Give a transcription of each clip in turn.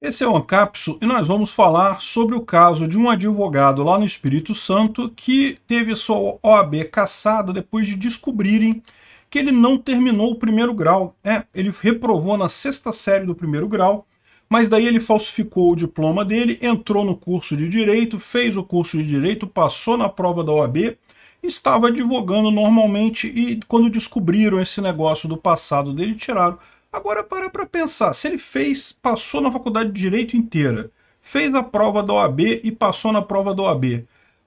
Esse é o Ancapso e nós vamos falar sobre o caso de um advogado lá no Espírito Santo que teve sua OAB cassada depois de descobrirem que ele não terminou o primeiro grau. É, ele reprovou na sexta série do primeiro grau, mas daí ele falsificou o diploma dele, entrou no curso de Direito, fez o curso de Direito, passou na prova da OAB, estava advogando normalmente e quando descobriram esse negócio do passado dele, tiraram Agora para para pensar, se ele fez, passou na faculdade de direito inteira, fez a prova da OAB e passou na prova da OAB.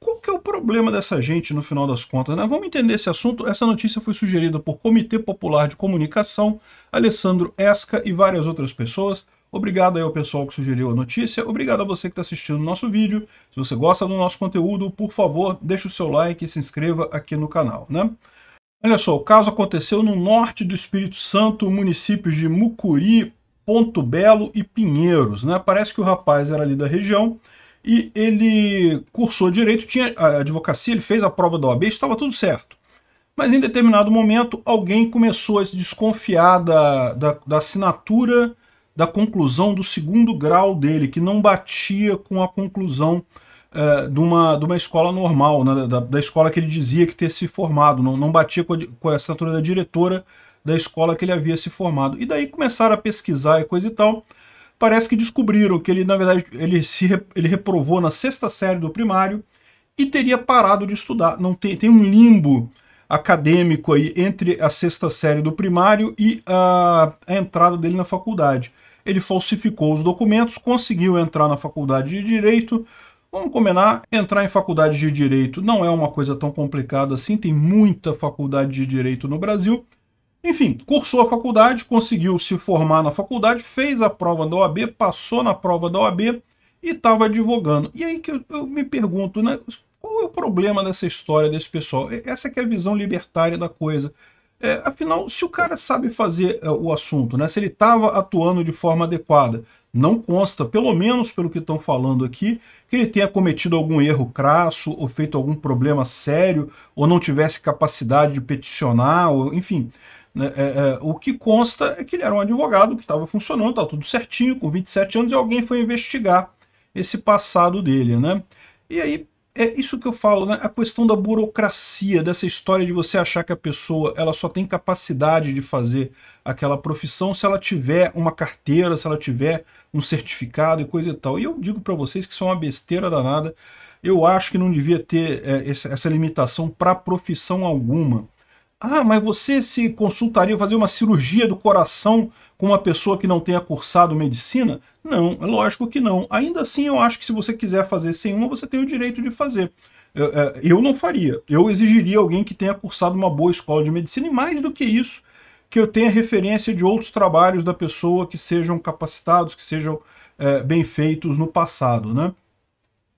Qual que é o problema dessa gente no final das contas? Né? Vamos entender esse assunto. Essa notícia foi sugerida por Comitê Popular de Comunicação, Alessandro Esca e várias outras pessoas. Obrigado aí ao pessoal que sugeriu a notícia. Obrigado a você que está assistindo o nosso vídeo. Se você gosta do nosso conteúdo, por favor, deixe o seu like e se inscreva aqui no canal. Né? Olha só, o caso aconteceu no norte do Espírito Santo, municípios de Mucuri, Ponto Belo e Pinheiros. Né? Parece que o rapaz era ali da região e ele cursou direito, tinha a advocacia, ele fez a prova da OAB, estava tudo certo. Mas em determinado momento, alguém começou a desconfiar da, da, da assinatura da conclusão do segundo grau dele, que não batia com a conclusão é, de, uma, de uma escola normal, né, da, da, escola que ele dizia que ter se formado, não, não batia com a, com a estatura da diretora da escola que ele havia se formado. E daí começaram a pesquisar e coisa e tal. Parece que descobriram que ele, na verdade, ele, se, ele reprovou na sexta série do primário e teria parado de estudar. Não tem, tem um limbo acadêmico aí entre a sexta série do primário e a, a entrada dele na faculdade. Ele falsificou os documentos, conseguiu entrar na faculdade de Direito, Vamos combinar, entrar em faculdade de direito não é uma coisa tão complicada assim, tem muita faculdade de direito no Brasil. Enfim, cursou a faculdade, conseguiu se formar na faculdade, fez a prova da OAB, passou na prova da OAB e estava advogando. E aí que eu, eu, me pergunto, né, qual é o problema dessa história desse pessoal? Essa que é a visão libertária da coisa. É, afinal, se o cara sabe fazer é, o assunto, né, se ele estava atuando de forma adequada, não consta, pelo menos pelo que estão falando aqui, que ele tenha cometido algum erro crasso, ou feito algum problema sério, ou não tivesse capacidade de peticionar, ou, enfim. Né, é, é o que consta é que ele era um advogado que estava funcionando, estava tudo certinho, com 27 anos, e alguém foi investigar esse passado dele. Né? E aí é isso que eu falo, né? A questão da burocracia, dessa história de você achar que a pessoa ela só tem capacidade de fazer aquela profissão se ela tiver uma carteira, se ela tiver um certificado e coisa e tal. E eu digo para vocês que isso é uma besteira danada. Eu acho que não devia ter é, essa limitação para profissão alguma. Ah, mas você se consultaria, fazer uma cirurgia do coração com uma pessoa que não tenha cursado medicina? Não, é lógico que não. Ainda assim, eu acho que se você quiser fazer sem uma, você tem o direito de fazer. Eu é, não faria. Eu exigiria alguém que tenha cursado uma boa escola de medicina e mais do que isso, que eu tenha referência de outros trabalhos da pessoa que sejam capacitados, que sejam é, bem feitos no passado, né?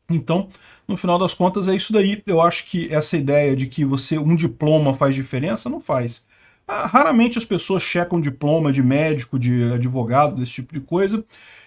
Então, no final das contas, é isso daí. Eu acho que essa ideia de que você um diploma faz diferença, não faz. Ah, raramente as pessoas checam diploma de médico, de advogado, desse tipo de coisa,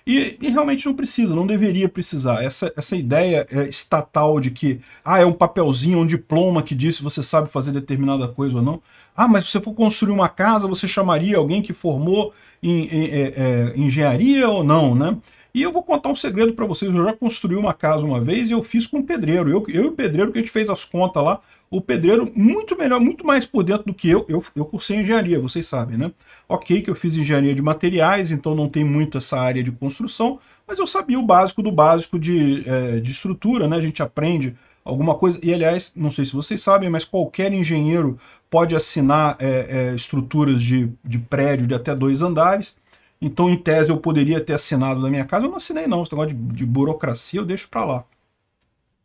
e, e realmente não precisa, não deveria precisar. Essa, essa ideia é, estatal de que ah, é um papelzinho, um diploma que diz se você sabe fazer determinada coisa ou não. Ah, mas se você for construir uma casa, você chamaria alguém que formou em, em, em, é, em é, engenharia ou não, né? E eu vou contar um segredo para vocês. Eu já construí uma casa uma vez e eu fiz com um pedreiro. Eu, eu e o pedreiro que a gente fez as contas lá. O pedreiro muito melhor, muito mais por dentro do que eu. Eu, eu cursei engenharia, vocês sabem, né? Ok que eu fiz engenharia de materiais, então não tem muito essa área de construção. Mas eu sabia o básico do básico de, é, de estrutura, né? A gente aprende alguma coisa. E aliás, não sei se vocês sabem, mas qualquer engenheiro pode assinar é, é, estruturas de, de prédio de até dois andares. Então, em tese, eu poderia ter assinado na minha casa. Eu não assinei, não. Esse negócio de, de burocracia eu deixo para lá.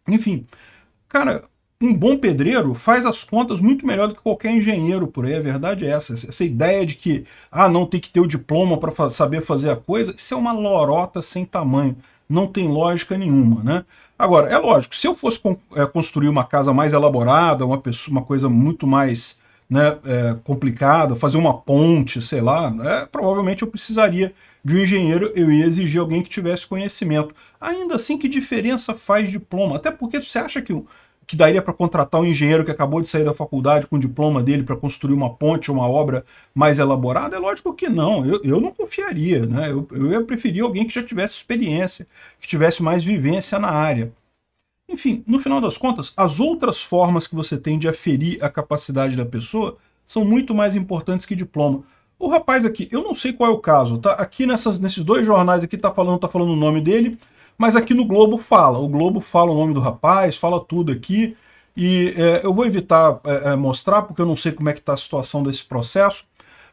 Enfim, cara, um bom pedreiro faz as contas muito melhor do que qualquer engenheiro por aí, a verdade é essa. Essa ideia de que, ah, não tem que ter o diploma para saber fazer a coisa, isso é uma lorota sem tamanho, não tem lógica nenhuma, né? Agora, é lógico, se eu fosse é, construir uma casa mais elaborada, uma, uma coisa muito mais né, é, complicada, fazer uma ponte, sei lá, é, provavelmente eu precisaria de um engenheiro, eu ia exigir alguém que tivesse conhecimento. Ainda assim, que diferença faz diploma? Até porque você acha que, que daria para contratar um engenheiro que acabou de sair da faculdade com o diploma dele para construir uma ponte, uma obra mais elaborada? É lógico que não, eu, eu não confiaria, né? eu, eu ia preferir alguém que já tivesse experiência, que tivesse mais vivência na área. Enfim, no final das contas, as outras formas que você tem de aferir a capacidade da pessoa são muito mais importantes que diploma. O rapaz aqui, eu não sei qual é o caso, tá? Aqui nessas, nesses dois jornais aqui tá falando, tá falando o nome dele, mas aqui no Globo fala. O Globo fala o nome do rapaz, fala tudo aqui. E é, eu vou evitar é, é mostrar, porque eu não sei como é que tá a situação desse processo,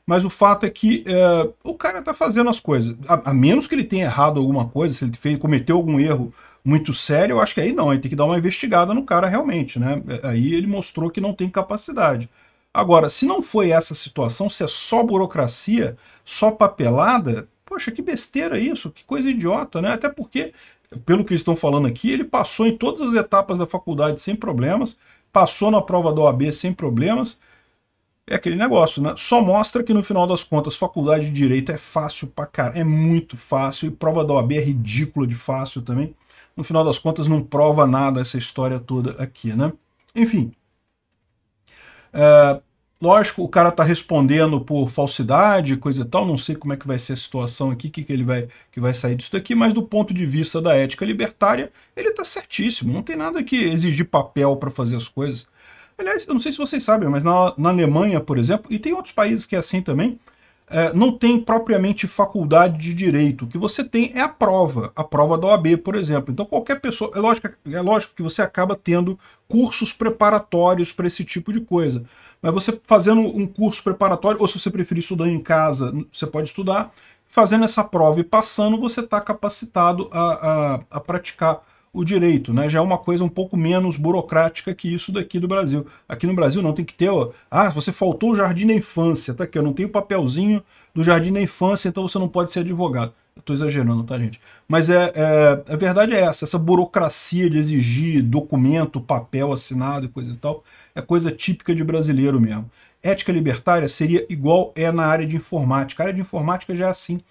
mas o fato é que é, o cara tá fazendo as coisas. A, a, menos que ele tenha errado alguma coisa, se ele fez, cometeu algum erro muito sério eu acho que aí não, aí tem que dar uma investigada no cara realmente, né? É, aí ele mostrou que não tem capacidade. Agora, se não foi essa situação, se é só burocracia, só papelada, poxa, que besteira isso, que coisa idiota, né? Até porque, pelo que eles estão falando aqui, ele passou em todas as etapas da faculdade sem problemas, passou na prova da OAB sem problemas, é aquele negócio, né? Só mostra que no final das contas, faculdade de Direito é fácil pra caramba, é muito fácil, e prova da OAB é ridícula de fácil também. No final das contas, não prova nada essa história toda aqui, né? Enfim. É, lógico, o cara tá respondendo por falsidade, coisa e tal, não sei como é que vai ser a situação aqui, o que, que ele vai, que vai sair disso daqui, mas do ponto de vista da ética libertária, ele tá certíssimo, não tem nada que exigir papel para fazer as coisas Aliás, eu não sei se vocês sabem, mas na, na Alemanha, por exemplo, e tem outros países que é assim também, é, não tem propriamente faculdade de direito. O que você tem é a prova, a prova da OAB, por exemplo. Então, qualquer pessoa. É lógico, é lógico que você acaba tendo cursos preparatórios para esse tipo de coisa. Mas você fazendo um curso preparatório, ou se você preferir estudar em casa, você pode estudar. Fazendo essa prova e passando, você está capacitado a, a, a praticar o direito, né? Já é uma coisa um pouco menos burocrática que isso daqui do Brasil. Aqui no Brasil não tem que ter, ó, ah, você faltou o jardim da infância, tá aqui, eu não tenho papelzinho do jardim da infância, então você não pode ser advogado. Estou exagerando, tá, gente? Mas é, é, a verdade é essa, essa burocracia de exigir documento, papel assinado e coisa e tal, é coisa típica de brasileiro mesmo. Ética libertária seria igual é na área de informática. A área de informática já é assim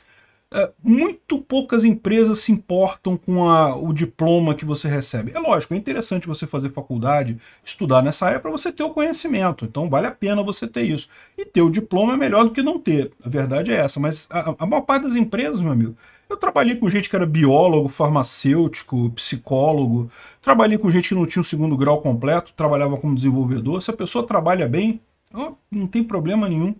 é, muito poucas empresas se importam com a, o diploma que você recebe. É lógico, é interessante você fazer faculdade, estudar nessa área para você ter o conhecimento. Então vale a pena você ter isso. E ter o diploma é melhor do que não ter. A verdade é essa. Mas a, a maior parte das empresas, meu amigo, eu trabalhei com gente que era biólogo, farmacêutico, psicólogo. Trabalhei com gente que não tinha o segundo grau completo, trabalhava como desenvolvedor. Se a pessoa trabalha bem, não tem problema nenhum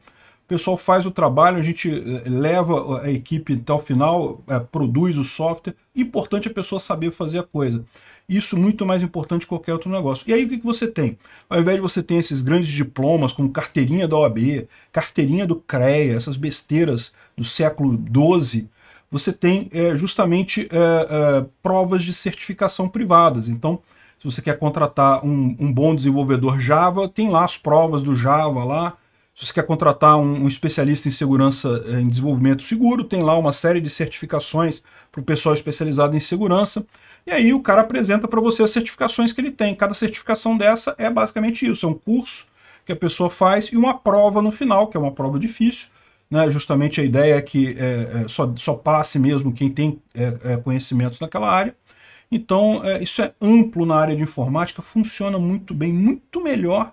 o pessoal faz o trabalho, a gente eh, leva a equipe até o final, é, produz o software. Importante a pessoa saber fazer a coisa. Isso muito mais importante que qualquer outro negócio. E aí o que, que você tem? Ao invés de você ter esses grandes diplomas como carteirinha da OAB, carteirinha do CREA, essas besteiras do século XII, você tem é, justamente é, é, provas de certificação privadas. Então, se você quer contratar um, um bom desenvolvedor Java, tem lá as provas do Java lá, se você quer contratar um, um especialista em segurança eh, em desenvolvimento seguro, tem lá uma série de certificações para o pessoal especializado em segurança. E aí o cara apresenta para você as certificações que ele tem. Cada certificação dessa é basicamente isso: é um curso que a pessoa faz e uma prova no final, que é uma prova difícil. Né? Justamente a ideia é que é, é, só, só passe mesmo quem tem é, conhecimentos naquela área. Então, isso é amplo na área de informática, funciona muito bem, muito melhor